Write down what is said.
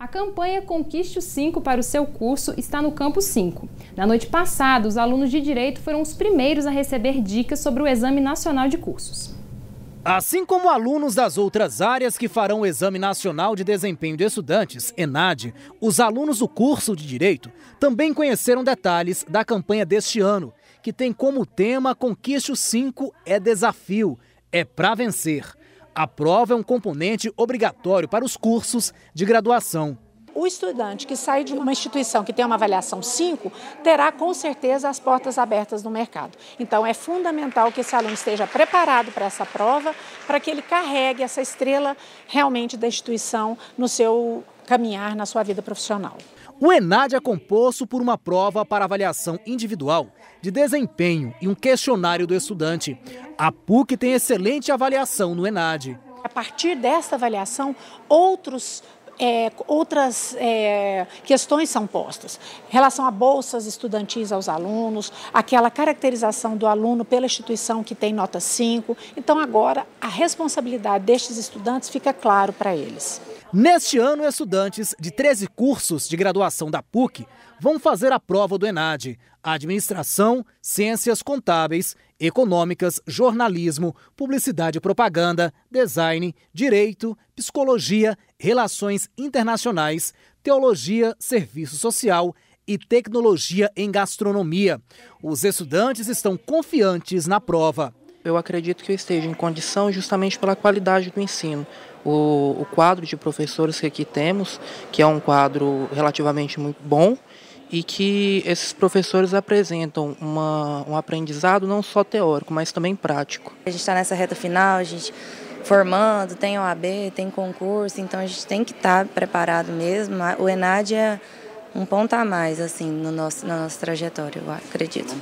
A campanha Conquiste o 5 para o seu curso está no Campo 5. Na noite passada, os alunos de Direito foram os primeiros a receber dicas sobre o Exame Nacional de Cursos. Assim como alunos das outras áreas que farão o Exame Nacional de Desempenho de Estudantes, ENAD, os alunos do curso de Direito também conheceram detalhes da campanha deste ano, que tem como tema Conquiste o 5 é desafio, é para vencer. A prova é um componente obrigatório para os cursos de graduação. O estudante que sai de uma instituição que tem uma avaliação 5 terá com certeza as portas abertas no mercado. Então é fundamental que esse aluno esteja preparado para essa prova, para que ele carregue essa estrela realmente da instituição no seu caminhar na sua vida profissional. O ENAD é composto por uma prova para avaliação individual de desempenho e um questionário do estudante. A PUC tem excelente avaliação no ENAD. A partir dessa avaliação, outros é, outras é, questões são postas. Em relação a bolsas estudantis aos alunos, aquela caracterização do aluno pela instituição que tem nota 5. Então, agora, a responsabilidade destes estudantes fica claro para eles. Neste ano, estudantes de 13 cursos de graduação da PUC vão fazer a prova do ENAD: Administração, Ciências Contábeis, Econômicas, Jornalismo, Publicidade e Propaganda, Design, Direito, Psicologia, Relações Internacionais, Teologia, Serviço Social e Tecnologia em Gastronomia. Os estudantes estão confiantes na prova eu acredito que eu esteja em condição justamente pela qualidade do ensino. O, o quadro de professores que aqui temos, que é um quadro relativamente muito bom, e que esses professores apresentam uma, um aprendizado não só teórico, mas também prático. A gente está nessa reta final, a gente formando, tem OAB, tem concurso, então a gente tem que estar tá preparado mesmo. O ENAD é um ponto a mais assim no nosso, na nossa trajetória, eu acredito.